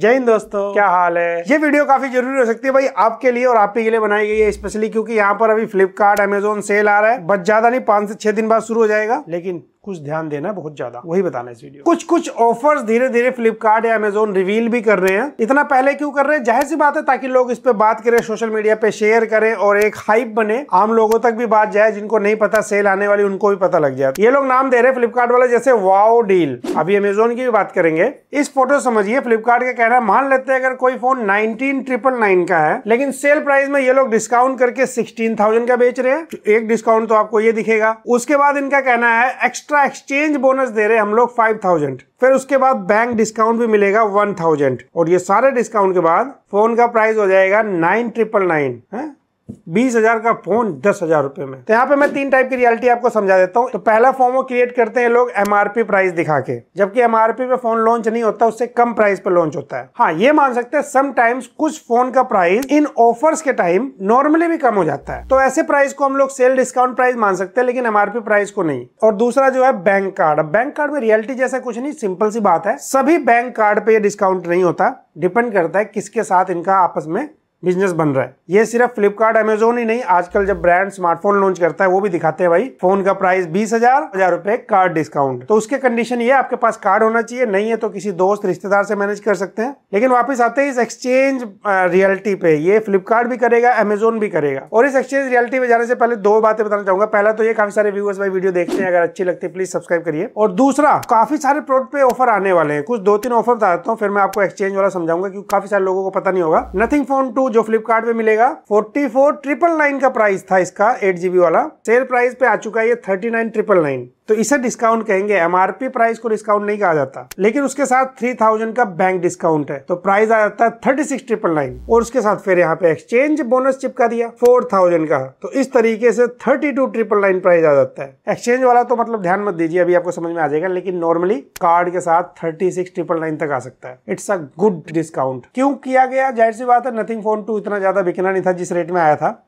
जय हिंद दोस्तों क्या हाल है ये वीडियो काफी जरूरी हो सकती है भाई आपके लिए और आपके लिए बनाई गई है स्पेशली क्योंकि यहाँ पर अभी फ्लिपकार्ट अमेजोन सेल आ रहा है बस ज्यादा नहीं पांच से छह दिन बाद शुरू हो जाएगा लेकिन कुछ ध्यान देना बहुत ज्यादा वही बताना इस वीडियो कुछ कुछ ऑफर्स धीरे धीरे फ्लिपकार्ट या अमेजोन रिवील भी कर रहे हैं इतना पहले क्यों कर रहे हैं जाहिर सी बात है ताकि लोग इस पे बात करें सोशल मीडिया पे शेयर करें और एक हाइप बने आम लोगों तक भी बात जाए जिनको नहीं पता सेल आने वाली उनको भी पता लग जाए ये लोग नाम दे रहे हैं फ्लिपकार्ट वाले जैसे वाओ डील अभी अमेजोन की भी बात करेंगे इस फोटो समझिए फ्लिपकार्ट का कहना है मान लेते हैं अगर कोई फोन नाइनटीन का है लेकिन सेल प्राइस में ये लोग डिस्काउंट करके सिक्सटीन का बेच रहे हैं एक डिस्काउंट तो आपको ये दिखेगा उसके बाद इनका कहना है एक्स्ट्रा एक्स्ट्रा एक्सचेंज बोनस दे रहे हैं हम लोग फाइव थाउजेंड फिर उसके बाद बैंक डिस्काउंट भी मिलेगा वन थाउजेंड और ये सारे डिस्काउंट के बाद फोन का प्राइस हो जाएगा नाइन ट्रिपल नाइन है बीस हजार का फोन दस हजार रुपए में तो यहाँ पे मैं तीन टाइप की रियलिटी आपको समझा देता हूँ तो पहला फॉर्म वो क्रिएट करते हैं लोग एमआरपी प्राइस दिखा के जबकि एमआरपी पे फोन लॉन्च नहीं होता उससे कम प्राइस पे लॉन्च होता है हाँ ये मान सकते हैं समटाइम्स कुछ फोन का प्राइस इन ऑफर्स के टाइम नॉर्मली भी कम हो जाता है तो ऐसे प्राइस को हम लोग सेल डिस्काउंट प्राइस मान सकते हैं लेकिन एमआरपी प्राइस को नहीं और दूसरा जो है बैंक कार्ड बैंक कार्ड में रियलिटी जैसा कुछ नहीं सिंपल सी बात है सभी बैंक कार्ड पे डिस्काउंट नहीं होता डिपेंड करता है किसके साथ इनका आपस में बिजनेस बन रहा है ये सिर्फ फ्लिपकार्ट अमेजोन ही नहीं आजकल जब ब्रांड स्मार्टफोन लॉन्च करता है वो भी दिखाते हैं भाई फोन का प्राइस बीस हजार हजार रुपए कार्ड डिस्काउंट तो उसके कंडीशन ये आपके पास कार्ड होना चाहिए नहीं है तो किसी दोस्त रिश्तेदार से मैनेज कर सकते हैं लेकिन वापस आते हैं इस एक्सचेंज रियलिटी पे ये फ्लिपकार्ट भी करेगा अमेजोन भी करेगा और इस एक्सचेंज रियलिटी में जाने से पहले दो बातें बताना चाहूंगा पहला तो ये काफी सारे व्यूअर्स भाई वीडियो देखते हैं अगर अच्छी लगती है प्लीज सब्सक्राइब करिए और दूसरा काफी सारे प्रोडक्ट पे ऑफर आने वाले हैं कुछ दो तीन ऑफर बताता हूँ फिर मैं आपको एक्सचेंज वाला समझाऊंगा क्योंकि काफी सारे लोगों को पता नहीं होगा नथिंग फोन टू टू जो फ्लिपकार्ट मिलेगा फोर्टी फोर ट्रिपल नाइन का प्राइस था इसका एट जीबी वाला सेल प्राइस पे आ चुका है ये थर्टी नाइन ट्रिपल नाइन तो इसे डिस्काउंट कहेंगे एमआरपी प्राइस को डिस्काउंट नहीं कहा जाता लेकिन उसके साथ थ्री थाउजेंड का बैंक डिस्काउंट है तो प्राइस आ जाता है थर्टी सिक्स ट्रिपल नाइन और उसके साथ फिर यहाँ पे एक्सचेंज बोनस चिपका दिया फोर थाउजेंड का तो इस तरीके से thirty two triple nine price आ जाता है एक्सचेंज वाला तो मतलब ध्यान मत दीजिए अभी आपको समझ में आ जाएगा लेकिन नॉर्मली कार्ड के साथ थर्टी सिक्स ट्रिपल नाइन तक आ सकता है इट्स अ गुड डिस्काउंट क्यों किया गया जाहिर सी बात है नथिंग फोन टू इतना ज्यादा बिकना नहीं था जिस रेट में आया था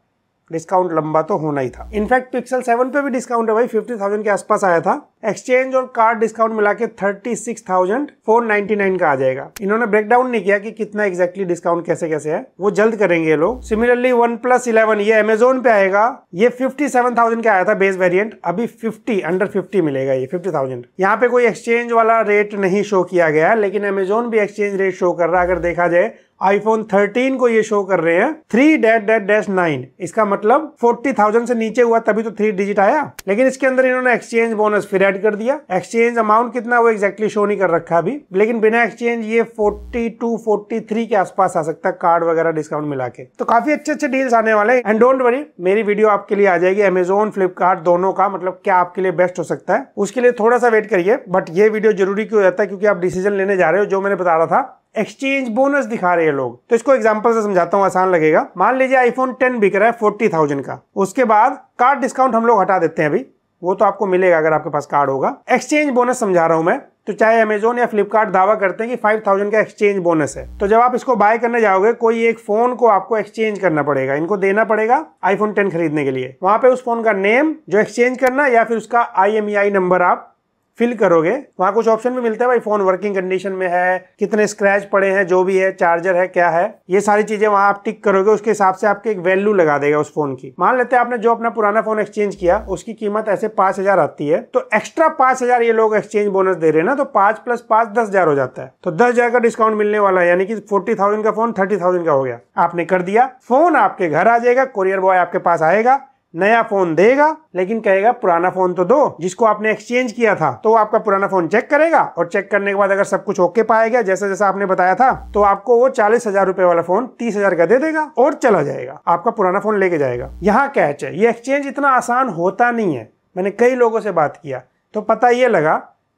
डिस्काउंट लंबा तो होना ही था इनफैक्ट पिक्सल सेवन पे भी डिस्काउंट है भाई फिफ्टी थाउजेंड के आसपास आया था एक्सचेंज और कार्ड डिस्काउंट मिला के thirty six thousand four ninety nine का आ जाएगा इन्होंने ब्रेकडाउन नहीं किया कि कितना एक्जैक्टली डिस्काउंट कैसे कैसे है वो जल्द करेंगे ये लोग सिमिलरली वन प्लस इलेवन ये अमेजोन पे आएगा ये फिफ्टी सेवन थाउजेंड का आया था बेस वेरियंट अभी फिफ्टी अंडर फिफ्टी मिलेगा ये फिफ्टी थाउजेंड यहाँ पे कोई एक्सचेंज वाला रेट नहीं शो किया गया लेकिन अमेजोन भी एक्सचेंज रेट शो कर रहा है अगर देखा जाए आईफोन 13 को ये शो कर रहे हैं three date date dash nine इसका मतलब 40,000 से नीचे हुआ तभी तो थ्री डिजिट आया लेकिन इसके अंदर इन्होंने एक्सचेंज बोनस फिर ऐड कर दिया एक्सचेंज अमाउंट कितना वो एक्जैक्टली शो नहीं कर रखा अभी लेकिन बिना एक्सचेंज ये 42 43 के आसपास आ सकता है कार्ड वगैरह डिस्काउंट मिला के तो काफी अच्छे अच्छे डील्स आने वाले एंड डोंट वरी मेरी वीडियो आपके लिए आ जाएगी अमेजोन फ्लिपकार्ट दोनों का मतलब क्या आपके लिए बेस्ट हो सकता है उसके लिए थोड़ा सा वेट करिए बट ये वीडियो जरूरी क्यों रहता है क्योंकि आप डिसीजन लेने जा रहे हो जो मैंने बता रहा था एक्सचेंज बोनस दिखा रहे हैं लोग तो इसको एग्जाम्पल से समझाता हूँ आसान लगेगा मान लीजिए आईफोन टेन बिक रहा है फोर्टी थाउजेंड का उसके बाद कार्ड डिस्काउंट हम लोग हटा देते हैं अभी वो तो आपको मिलेगा अगर आपके पास कार्ड होगा एक्सचेंज बोनस समझा रहा हूँ मैं तो चाहे अमेजोन या फ्लिपकार्ट दावा करते हैं कि फाइव थाउजेंड का एक्सचेंज बोनस है तो जब आप इसको बाय करने जाओगे कोई एक फोन को आपको एक्सचेंज करना पड़ेगा इनको देना पड़ेगा आईफोन टेन खरीदने के लिए वहां पे उस फोन का नेम जो एक्सचेंज करना या फिर उसका आई नंबर आप फिल करोगे वहाँ कुछ ऑप्शन भी मिलता है भाई फोन वर्किंग कंडीशन में है कितने स्क्रैच पड़े हैं जो भी है चार्जर है क्या है ये सारी चीजें वहाँ आप टिक करोगे उसके हिसाब से आपके एक वैल्यू लगा देगा उस फोन की मान लेते हैं आपने जो अपना पुराना फोन एक्सचेंज किया उसकी कीमत ऐसे पांच हजार आती है तो एक्स्ट्रा पांच हजार ये लोग एक्सचेंज बोनस दे रहे हैं ना तो पांच प्लस पांच दस हजार हो जाता है तो दस हजार का डिस्काउंट मिलने वाला है यानी कि फोर्टी थाउजेंड का फोन थर्टी थाउजेंड का हो गया आपने कर दिया फोन आपके घर आ जाएगा कोरियर बॉय आपके पास आएगा नया फोन देगा लेकिन कहेगा पुराना फोन तो दो जिसको आपने एक्सचेंज किया था तो आपका पुराना फोन चेक करेगा और चेक करने के बाद अगर सब कुछ ओके पाया गया जैसा जैसा आपने बताया था तो आपको वो चालीस हजार रूपए वाला फोन तीस हजार का दे देगा और चला जाएगा आपका पुराना फोन लेके जाएगा यहाँ कैच है ये एक्सचेंज इतना आसान होता नहीं है मैंने कई लोगों से बात किया तो पता ये लगा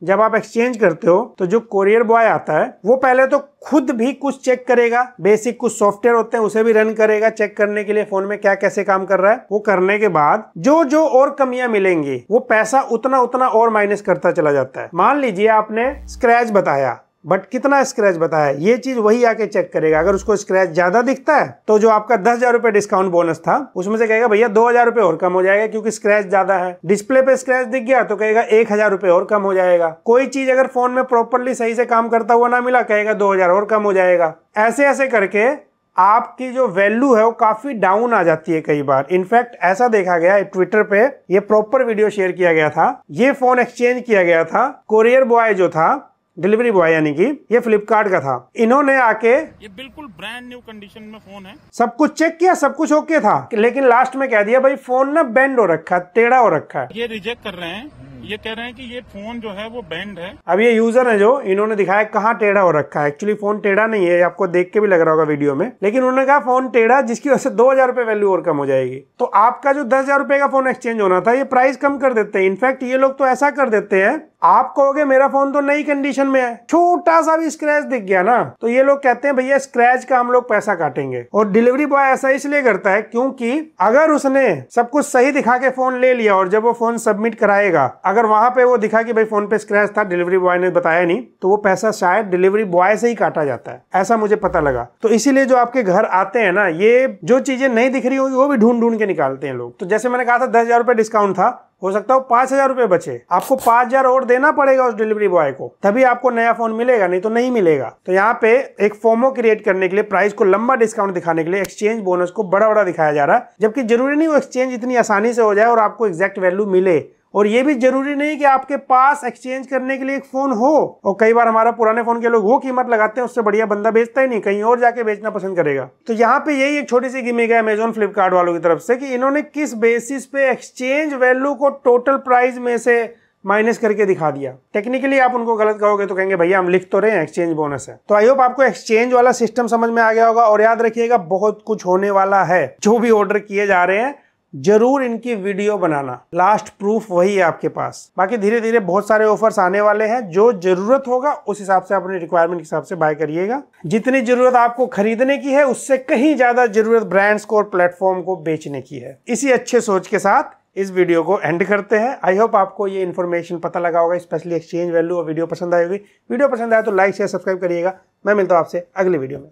जब आप एक्सचेंज करते हो तो जो कोरियर बॉय आता है वो पहले तो खुद भी कुछ चेक करेगा बेसिक कुछ सॉफ्टवेयर होते हैं उसे भी रन करेगा चेक करने के लिए फोन में क्या कैसे काम कर रहा है वो करने के बाद जो जो और कमियां मिलेंगी वो पैसा उतना उतना और माइनस करता चला जाता है मान लीजिए आपने स्क्रैच बताया बट कितना स्क्रैच बताया ये चीज वही आके चेक करेगा अगर उसको स्क्रैच ज्यादा दिखता है तो जो आपका दस हजार रुपए डिस्काउंट बोनस था उसमें से कहेगा भैया दो हजार रुपए और कम हो जाएगा क्योंकि स्क्रैच ज्यादा है डिस्प्ले पे स्क्रैच दिख गया तो कहेगा एक हजार रुपए और कम हो जाएगा कोई चीज अगर फोन में प्रॉपरली सही से काम करता हुआ ना मिला कहेगा दो हजार और कम हो जाएगा ऐसे ऐसे करके आपकी जो वैल्यू है वो काफी डाउन आ जाती है कई बार इनफैक्ट ऐसा देखा गया ट्विटर पे ये प्रॉपर वीडियो शेयर किया गया था ये फोन एक्सचेंज किया गया था कोरियर बॉय जो था डिलीवरी बॉय यानी कि ये फ्लिपकार्ट का था इन्होंने आके ये बिल्कुल ब्रांड न्यू कंडीशन में फोन है सब कुछ चेक किया सब कुछ ओके था लेकिन लास्ट में कह दिया भाई फोन ना बैंड हो रखा है टेढ़ा हो रखा है ये रिजेक्ट कर रहे हैं ये कह रहे हैं कि ये फोन जो है वो बैंड है अब ये यूजर है जो इन्होंने दिखाया कहाँ टेढ़ा हो रखा है एक्चुअली फोन टेढ़ा नहीं है आपको देख के भी लग रहा होगा वीडियो में लेकिन उन्होंने कहा फोन टेढ़ा जिसकी वजह से दो हजार रूपए वैल्यू और कम हो जाएगी तो आपका जो दस हजार रूपए का फोन एक्सचेंज होना था ये प्राइस कम कर देते हैं इनफैक्ट ये लोग तो ऐसा कर देते हैं आप कहोगे मेरा फोन तो नई कंडीशन में है छोटा सा भी स्क्रैच दिख गया ना तो ये लोग कहते हैं भैया स्क्रैच का हम लोग पैसा काटेंगे और डिलीवरी बॉय ऐसा इसलिए करता है क्योंकि अगर उसने सब कुछ सही दिखा के फोन ले लिया और जब वो फोन सबमिट कराएगा अगर वहां पे वो दिखा कि भाई फोन पे स्क्रैच था डिलीवरी बॉय ने बताया नहीं तो वो पैसा शायद डिलीवरी बॉय से ही काटा जाता है ऐसा मुझे पता लगा तो इसीलिए जो आपके घर आते हैं ना ये जो चीजें नहीं दिख रही होगी वो भी ढूंढ ढूंढ के निकालते हैं लोग तो जैसे मैंने कहा था दस हजार रुपये डिस्काउंट था हो सकता हो पांच हजार रुपए बचे आपको पांच हजार और देना पड़ेगा उस डिलीवरी बॉय को तभी आपको नया फोन मिलेगा नहीं तो नहीं मिलेगा तो यहाँ पे एक फोमो क्रिएट करने के लिए प्राइस को लंबा डिस्काउंट दिखाने के लिए एक्सचेंज बोनस को बड़ा बड़ा दिखाया जा रहा है जबकि जरूरी नहीं वो एक्सचेंज इतनी आसानी से हो जाए और आपको एक्जैक्ट वैल्यू मिले और ये भी जरूरी नहीं कि आपके पास एक्सचेंज करने के लिए एक फोन हो और कई बार हमारा पुराने फोन के लोग वो कीमत लगाते हैं उससे बढ़िया बंदा बेचता ही नहीं कहीं और जाके बेचना पसंद करेगा तो यहाँ पे यही एक छोटी सी गिमिक है अमेजोन फ्लिपकार्ट वालों की तरफ से कि इन्होंने किस बेसिस पे एक्सचेंज वैल्यू को टोटल प्राइस में से माइनस करके दिखा दिया टेक्निकली आप उनको गलत कहोगे तो कहेंगे भैया हम लिख तो रहे हैं एक्सचेंज बोनस है तो आई होप आपको एक्सचेंज वाला सिस्टम समझ में आ गया होगा और याद रखिएगा बहुत कुछ होने वाला है जो भी ऑर्डर किए जा रहे हैं जरूर इनकी वीडियो बनाना लास्ट प्रूफ वही है आपके पास बाकी धीरे धीरे बहुत सारे ऑफर्स आने वाले हैं जो जरूरत होगा उस हिसाब से अपने रिक्वायरमेंट के हिसाब से बाय करिएगा जितनी जरूरत आपको खरीदने की है उससे कहीं ज्यादा जरूरत ब्रांड्स को और प्लेटफॉर्म को बेचने की है इसी अच्छे सोच के साथ इस वीडियो को एंड करते हैं आई होप आपको ये इन्फॉर्मेशन पता लगा होगा स्पेशली एक्सचेंज वैल्यू और वीडियो पसंद आएगी वीडियो पसंद आए तो लाइक शेयर सब्सक्राइब करिएगा मैं मिलता हूँ आपसे अगले वीडियो में